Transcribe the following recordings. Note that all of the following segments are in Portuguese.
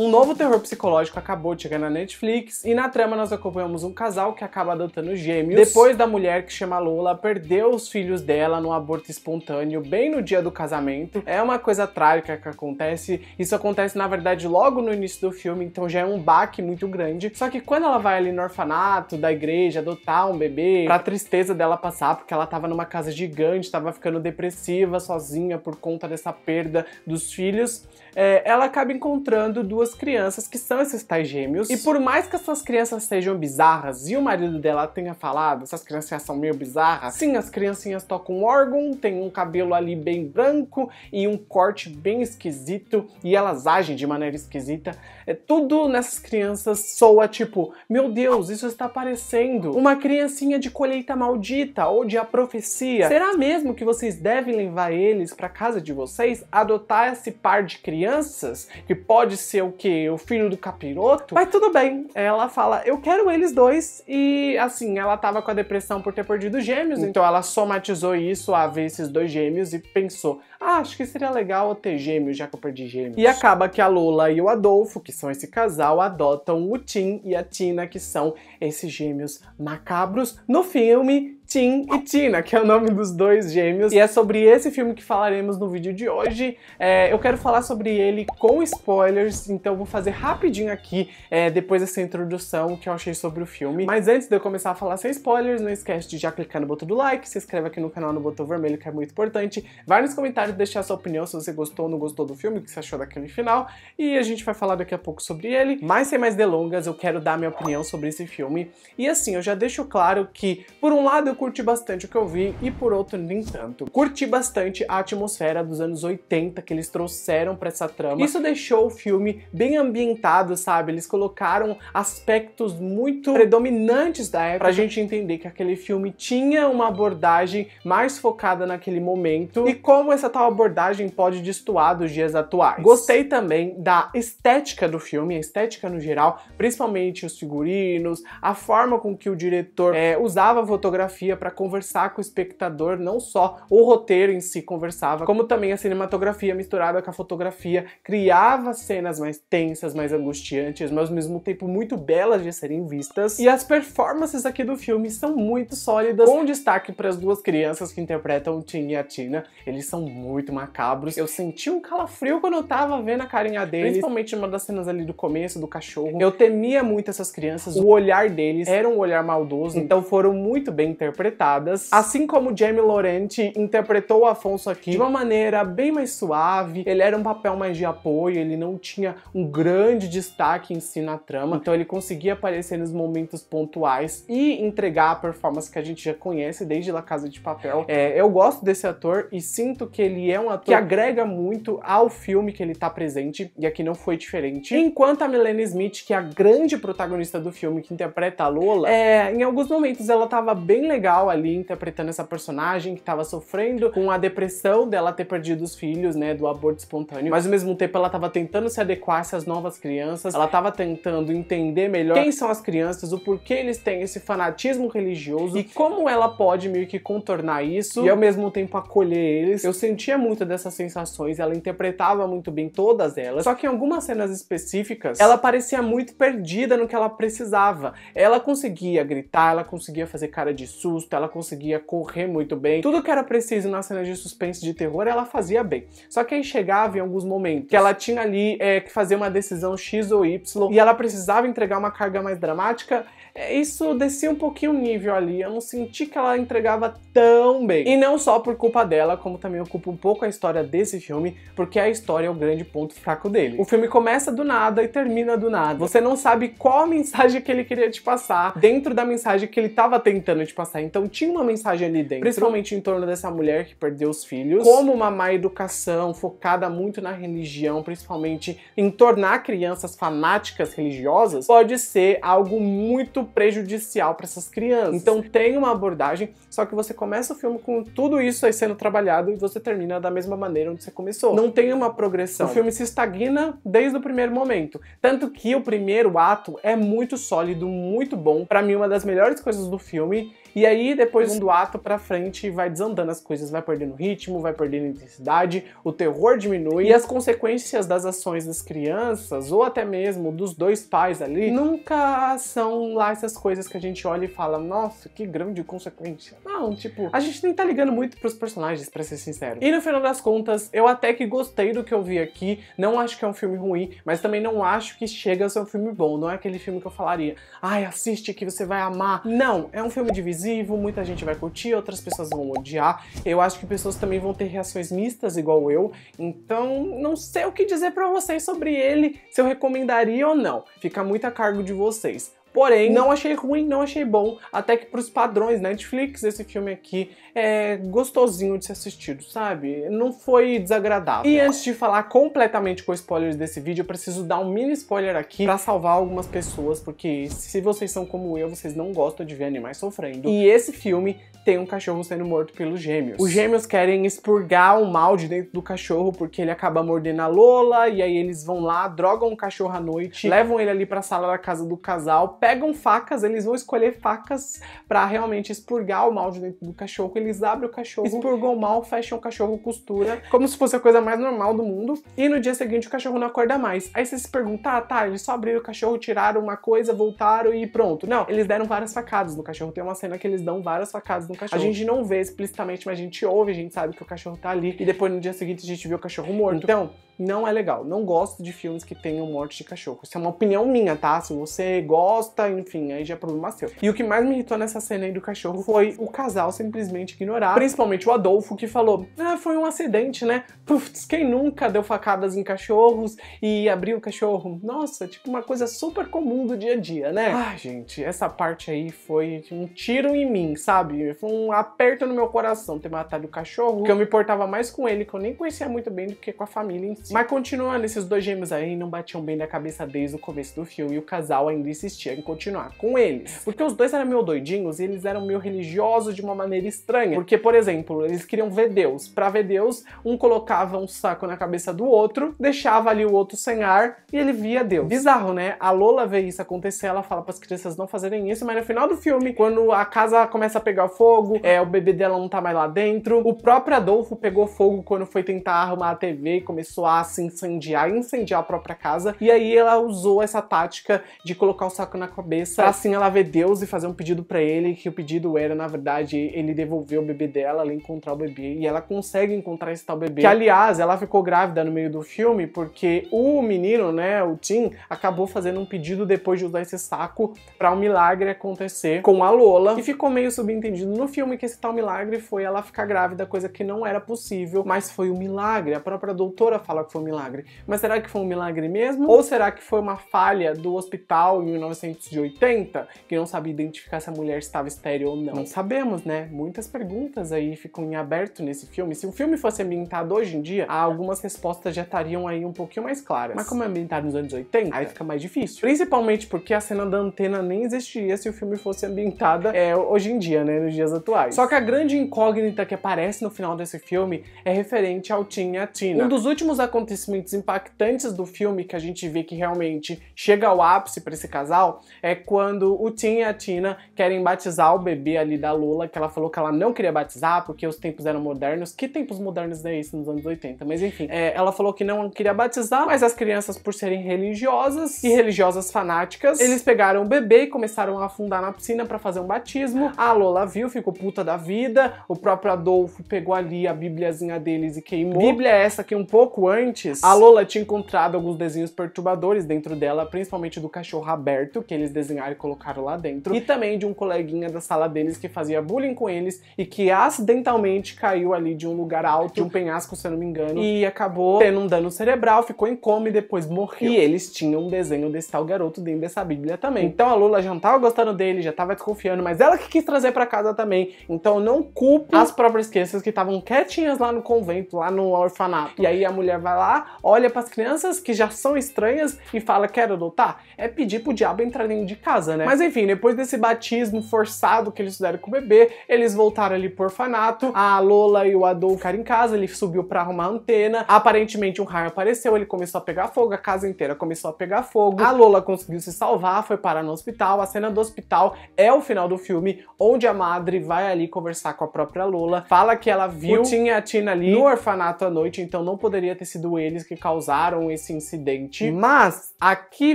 Um novo terror psicológico acabou de chegar na Netflix e na trama nós acompanhamos um casal que acaba adotando gêmeos depois da mulher que chama Lola perdeu os filhos dela num aborto espontâneo bem no dia do casamento. É uma coisa trágica que acontece. Isso acontece na verdade logo no início do filme, então já é um baque muito grande. Só que quando ela vai ali no orfanato da igreja adotar um bebê, pra tristeza dela passar porque ela tava numa casa gigante, tava ficando depressiva sozinha por conta dessa perda dos filhos, é, ela acaba encontrando duas suas crianças, que são esses tais gêmeos. E por mais que as suas crianças sejam bizarras e o marido dela tenha falado, essas criancinhas são meio bizarras, sim, as criancinhas tocam órgão, tem um cabelo ali bem branco e um corte bem esquisito e elas agem de maneira esquisita. É tudo nessas crianças soa tipo, meu Deus, isso está parecendo uma criancinha de colheita maldita ou de a profecia. Será mesmo que vocês devem levar eles para casa de vocês, adotar esse par de crianças que pode ser o quê? O filho do capiroto? Mas tudo bem. Ela fala, eu quero eles dois. E assim, ela tava com a depressão por ter perdido gêmeos. Hum. Então ela somatizou isso a ver esses dois gêmeos e pensou, ah, acho que seria legal eu ter gêmeos, já que eu perdi gêmeos. E acaba que a Lola e o Adolfo, que são esse casal, adotam o Tim e a Tina, que são esses gêmeos macabros, no filme Tim e Tina, que é o nome dos dois gêmeos. E é sobre esse filme que falaremos no vídeo de hoje. É, eu quero falar sobre ele com spoilers, então vou fazer rapidinho aqui, é, depois dessa introdução que eu achei sobre o filme. Mas antes de eu começar a falar sem spoilers, não esquece de já clicar no botão do like, se inscreve aqui no canal no botão vermelho, que é muito importante. Vai nos comentários comentário, deixar sua opinião se você gostou ou não gostou do filme, o que você achou daquele final, e a gente vai falar daqui a pouco sobre ele. Mas sem mais delongas, eu quero dar minha opinião sobre esse filme. E assim, eu já deixo claro que, por um lado, eu curti bastante o que eu vi, e por outro, nem tanto. Curti bastante a atmosfera dos anos 80 que eles trouxeram para essa trama. Isso deixou o filme bem ambientado, sabe? Eles colocaram aspectos muito predominantes da época pra gente entender que aquele filme tinha uma abordagem mais focada naquele momento e como essa tal abordagem pode destoar dos dias atuais. Gostei também da estética do filme, a estética no geral, principalmente os figurinos, a forma com que o diretor é, usava a fotografia para conversar com o espectador, não só o roteiro em si conversava, como também a cinematografia misturada com a fotografia, criava cenas mais tensas, mais angustiantes, mas ao mesmo tempo muito belas de serem vistas. E as performances aqui do filme são muito sólidas, com destaque para as duas crianças que interpretam o Tim e a Tina. Eles são muito muito macabros. Eu senti um calafrio quando eu tava vendo a carinha deles, principalmente uma das cenas ali do começo, do cachorro. Eu temia muito essas crianças, o olhar deles era um olhar maldoso, então foram muito bem interpretadas. Assim como Jamie Lorente interpretou o Afonso aqui de uma maneira bem mais suave, ele era um papel mais de apoio, ele não tinha um grande destaque em si na trama, então ele conseguia aparecer nos momentos pontuais e entregar a performance que a gente já conhece desde La Casa de Papel. É, eu gosto desse ator e sinto que ele ele é um ator que agrega muito ao filme que ele tá presente, e aqui não foi diferente. Enquanto a Melanie Smith, que é a grande protagonista do filme, que interpreta a Lola, é, em alguns momentos ela tava bem legal ali interpretando essa personagem que tava sofrendo com a depressão dela ter perdido os filhos, né, do aborto espontâneo, mas ao mesmo tempo ela tava tentando se adequar às novas crianças, ela tava tentando entender melhor quem são as crianças, o porquê eles têm esse fanatismo religioso e como ela pode meio que contornar isso e ao mesmo tempo acolher eles. Eu senti sentia muito dessas sensações, ela interpretava muito bem todas elas, só que em algumas cenas específicas, ela parecia muito perdida no que ela precisava. Ela conseguia gritar, ela conseguia fazer cara de susto, ela conseguia correr muito bem. Tudo que era preciso nas cenas de suspense de terror, ela fazia bem. Só que aí chegava em alguns momentos que ela tinha ali é, que fazer uma decisão X ou Y e ela precisava entregar uma carga mais dramática, é, isso descia um pouquinho o nível ali. Eu não senti que ela entregava tão bem. E não só por culpa dela, como também o culpa um pouco a história desse filme, porque a história é o grande ponto fraco dele. O filme começa do nada e termina do nada. Você não sabe qual a mensagem que ele queria te passar dentro da mensagem que ele estava tentando te passar. Então tinha uma mensagem ali dentro, principalmente em torno dessa mulher que perdeu os filhos, como uma má educação focada muito na religião, principalmente em tornar crianças fanáticas religiosas, pode ser algo muito prejudicial para essas crianças. Então tem uma abordagem, só que você começa o filme com tudo isso aí sendo trabalhado e você termina termina da mesma maneira onde você começou. Não tem uma progressão. O filme se estagna desde o primeiro momento. Tanto que o primeiro ato é muito sólido, muito bom. Para mim, uma das melhores coisas do filme. E aí, depois do ato pra frente, vai desandando as coisas, vai perdendo ritmo, vai perdendo intensidade, o terror diminui e as consequências das ações das crianças, ou até mesmo dos dois pais ali, nunca são lá essas coisas que a gente olha e fala, nossa, que grande consequência. Não, tipo, a gente nem tá ligando muito pros personagens, pra ser sincero. E e no final das contas, eu até que gostei do que eu vi aqui, não acho que é um filme ruim, mas também não acho que chega a ser um filme bom, não é aquele filme que eu falaria, ai, assiste que você vai amar. Não, é um filme divisivo, muita gente vai curtir, outras pessoas vão odiar, eu acho que pessoas também vão ter reações mistas igual eu, então não sei o que dizer para vocês sobre ele, se eu recomendaria ou não, fica muito a cargo de vocês. Porém, não achei ruim, não achei bom. Até que pros padrões Netflix, esse filme aqui é gostosinho de ser assistido, sabe? Não foi desagradável. E antes de falar completamente com spoilers desse vídeo, eu preciso dar um mini spoiler aqui pra salvar algumas pessoas, porque se vocês são como eu, vocês não gostam de ver animais sofrendo. E esse filme tem um cachorro sendo morto pelos gêmeos. Os gêmeos querem expurgar o mal de dentro do cachorro, porque ele acaba mordendo a Lola, e aí eles vão lá, drogam o cachorro à noite, levam ele ali pra sala da casa do casal, pegam facas, eles vão escolher facas para realmente expurgar o mal de dentro do cachorro. Eles abrem o cachorro, expurgam o mal, fecham o cachorro, costura, como se fosse a coisa mais normal do mundo. E no dia seguinte o cachorro não acorda mais. Aí você se pergunta, ah, tá, eles só abriram o cachorro, tiraram uma coisa, voltaram e pronto. Não, eles deram várias facadas no cachorro. Tem uma cena que eles dão várias facadas no cachorro. A gente não vê explicitamente, mas a gente ouve, a gente sabe que o cachorro tá ali. E depois no dia seguinte a gente vê o cachorro morto. Então, não é legal. Não gosto de filmes que tenham morte de cachorro. Isso é uma opinião minha, tá? Se você gosta, enfim, aí já é problema seu. E o que mais me irritou nessa cena aí do cachorro foi o casal simplesmente ignorar, principalmente o Adolfo, que falou: Ah, foi um acidente, né? Putz, quem nunca deu facadas em cachorros e abriu o cachorro? Nossa, tipo uma coisa super comum do dia a dia, né? Ah, gente, essa parte aí foi um tiro em mim, sabe? Foi um aperto no meu coração ter matado o cachorro, que eu me portava mais com ele, que eu nem conhecia muito bem, do que com a família em mas continuando, esses dois gêmeos aí não batiam bem na cabeça desde o começo do filme e o casal ainda insistia em continuar com eles. Porque os dois eram meio doidinhos e eles eram meio religiosos de uma maneira estranha. Porque, por exemplo, eles queriam ver Deus. Pra ver Deus, um colocava um saco na cabeça do outro, deixava ali o outro sem ar e ele via Deus. Bizarro, né? A Lola vê isso acontecer, ela fala para as crianças não fazerem isso, mas no final do filme, quando a casa começa a pegar fogo, é, o bebê dela não tá mais lá dentro, o próprio Adolfo pegou fogo quando foi tentar arrumar a TV e começou a se incendiar, incendiar a própria casa. E aí ela usou essa tática de colocar o saco na cabeça, pra é. assim ela ver Deus e fazer um pedido para ele, que o pedido era, na verdade, ele devolver o bebê dela, ela encontrar o bebê, e ela consegue encontrar esse tal bebê. Que, aliás, ela ficou grávida no meio do filme, porque o menino, né, o Tim, acabou fazendo um pedido depois de usar esse saco para um milagre acontecer com a Lola, e ficou meio subentendido no filme que esse tal milagre foi ela ficar grávida, coisa que não era possível, mas foi um milagre. A própria doutora fala que foi um milagre. Mas será que foi um milagre mesmo? Ou será que foi uma falha do hospital em 1980 que não sabia identificar se a mulher estava estéreo ou não? Não sabemos, né? Muitas perguntas aí ficam em aberto nesse filme. Se o filme fosse ambientado hoje em dia, algumas respostas já estariam aí um pouquinho mais claras. Mas como é ambientado nos anos 80, aí fica mais difícil. Principalmente porque a cena da antena nem existiria se o filme fosse ambientada é, hoje em dia, né? Nos dias atuais. Só que a grande incógnita que aparece no final desse filme é referente ao Tim e a Tina. Um dos últimos acontecimentos acontecimentos impactantes do filme que a gente vê que realmente chega ao ápice para esse casal é quando o Tim e a Tina querem batizar o bebê ali da Lula, que ela falou que ela não queria batizar porque os tempos eram modernos. Que tempos modernos é esse nos anos 80? Mas enfim, é, ela falou que não queria batizar, mas as crianças, por serem religiosas e religiosas fanáticas, eles pegaram o bebê e começaram a afundar na piscina para fazer um batismo. A Lola viu, ficou puta da vida. O próprio Adolfo pegou ali a bibliazinha deles e queimou. Bíblia é essa que um pouco antes antes, a Lola tinha encontrado alguns desenhos perturbadores dentro dela, principalmente do cachorro aberto, que eles desenharam e colocaram lá dentro, e também de um coleguinha da sala deles que fazia bullying com eles e que acidentalmente caiu ali de um lugar alto, de um penhasco, se eu não me engano, e acabou tendo um dano cerebral, ficou em coma e depois morreu. E eles tinham um desenho desse tal garoto dentro dessa bíblia também. Então a Lola já não tava gostando dele, já tava desconfiando, mas ela que quis trazer para casa também. Então não culpe as próprias crianças que estavam quietinhas lá no convento, lá no orfanato. E aí a mulher vai vai lá, olha para as crianças que já são estranhas e fala quero adotar, é pedir pro diabo entrar dentro de casa, né? Mas enfim, depois desse batismo forçado que eles fizeram com o bebê, eles voltaram ali pro orfanato, a Lola e o Adol ficaram em casa, ele subiu para arrumar a antena, aparentemente um raio apareceu, ele começou a pegar fogo, a casa inteira começou a pegar fogo, a Lola conseguiu se salvar, foi parar no hospital, a cena do hospital é o final do filme, onde a madre vai ali conversar com a própria Lola, fala que ela viu, tinha a Tina ali no orfanato à noite, então não poderia ter sido sido eles que causaram esse incidente. Mas aqui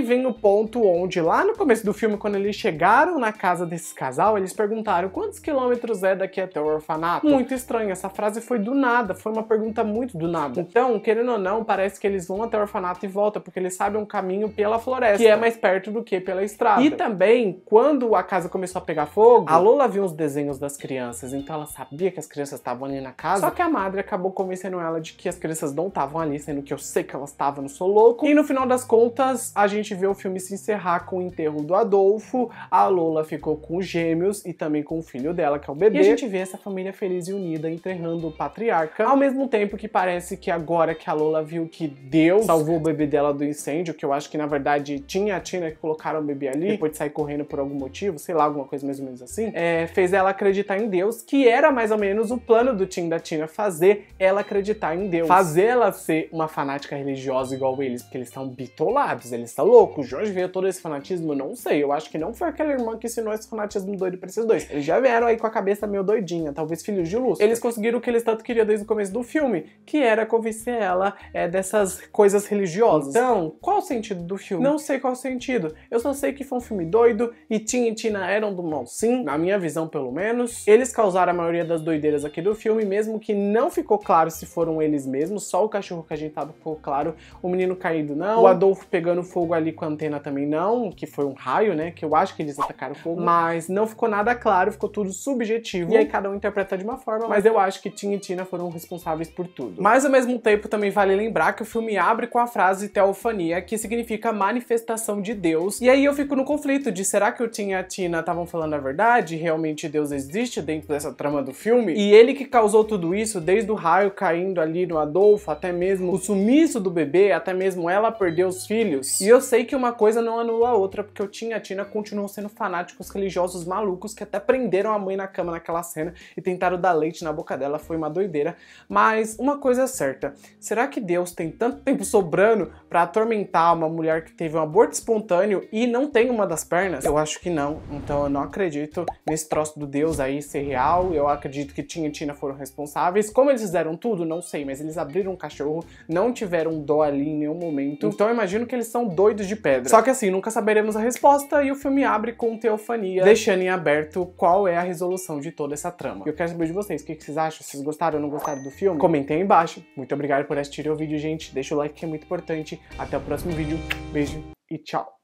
vem o ponto onde, lá no começo do filme, quando eles chegaram na casa desse casal, eles perguntaram quantos quilômetros é daqui até o orfanato. Muito estranho, essa frase foi do nada, foi uma pergunta muito do nada. Então, querendo ou não, parece que eles vão até o orfanato e voltam, porque eles sabem um caminho pela floresta, que é mais perto do que pela estrada. E também, quando a casa começou a pegar fogo, a Lola viu uns desenhos das crianças, então ela sabia que as crianças estavam ali na casa. Só que a madre acabou convencendo ela de que as crianças não estavam ali sendo que eu sei que ela estava, no sou louco. E no final das contas, a gente vê o filme se encerrar com o enterro do Adolfo, a Lola ficou com os gêmeos e também com o filho dela, que é o bebê. E a gente vê essa família feliz e unida enterrando o patriarca, ao mesmo tempo que parece que agora que a Lola viu que Deus salvou o bebê dela do incêndio, que eu acho que na verdade tinha a Tina que colocaram o bebê ali, depois de sair correndo por algum motivo, sei lá, alguma coisa mais ou menos assim, é, fez ela acreditar em Deus, que era mais ou menos o plano do Tim da Tina, fazer ela acreditar em Deus. Fazer ela ser uma fanática religiosa igual eles, porque eles estão bitolados, eles estão loucos. Jorge veio todo esse fanatismo, não sei. Eu acho que não foi aquela irmã que ensinou esse fanatismo doido pra esses dois. Eles já vieram aí com a cabeça meio doidinha, talvez filhos de luz. Eles conseguiram o que eles tanto queriam desde o começo do filme, que era convencer ela é, dessas coisas religiosas. Então, qual o sentido do filme? Não sei qual o sentido. Eu só sei que foi um filme doido e Tim e Tina eram do mal, sim, na minha visão pelo menos. Eles causaram a maioria das doideiras aqui do filme, mesmo que não ficou claro se foram eles mesmos, só o cachorro que a gente tava ficou claro, o menino caído não, o Adolfo pegando fogo ali com a antena também não, que foi um raio, né, que eu acho que eles atacaram fogo, mas não ficou nada claro, ficou tudo subjetivo, e aí cada um interpreta de uma forma, mas né? eu acho que Tim e Tina foram responsáveis por tudo. Mas ao mesmo tempo também vale lembrar que o filme abre com a frase teofania, que significa manifestação de Deus, e aí eu fico no conflito de será que o Tim e a Tina estavam falando a verdade, realmente Deus existe dentro dessa trama do filme? E ele que causou tudo isso, desde o raio caindo ali no Adolfo, até mesmo mesmo o sumiço do bebê, até mesmo ela perder os filhos. E eu sei que uma coisa não anula a outra, porque o Tim e a Tina continuam sendo fanáticos religiosos malucos que até prenderam a mãe na cama naquela cena e tentaram dar leite na boca dela, foi uma doideira. Mas uma coisa é certa, será que Deus tem tanto tempo sobrando para atormentar uma mulher que teve um aborto espontâneo e não tem uma das pernas? Eu acho que não, então eu não acredito nesse troço do Deus aí ser real, eu acredito que Tim e Tina foram responsáveis. Como eles fizeram tudo, não sei, mas eles abriram um cachorro, não tiveram dó ali em nenhum momento. Então eu imagino que eles são doidos de pedra. Só que assim, nunca saberemos a resposta e o filme abre com teofania, deixando em aberto qual é a resolução de toda essa trama. Eu quero saber de vocês, o que vocês acham? Vocês gostaram ou não gostaram do filme? Comentem aí embaixo. Muito obrigado por assistir o vídeo, gente. Deixa o like que é muito importante. Até o próximo vídeo. Beijo e tchau.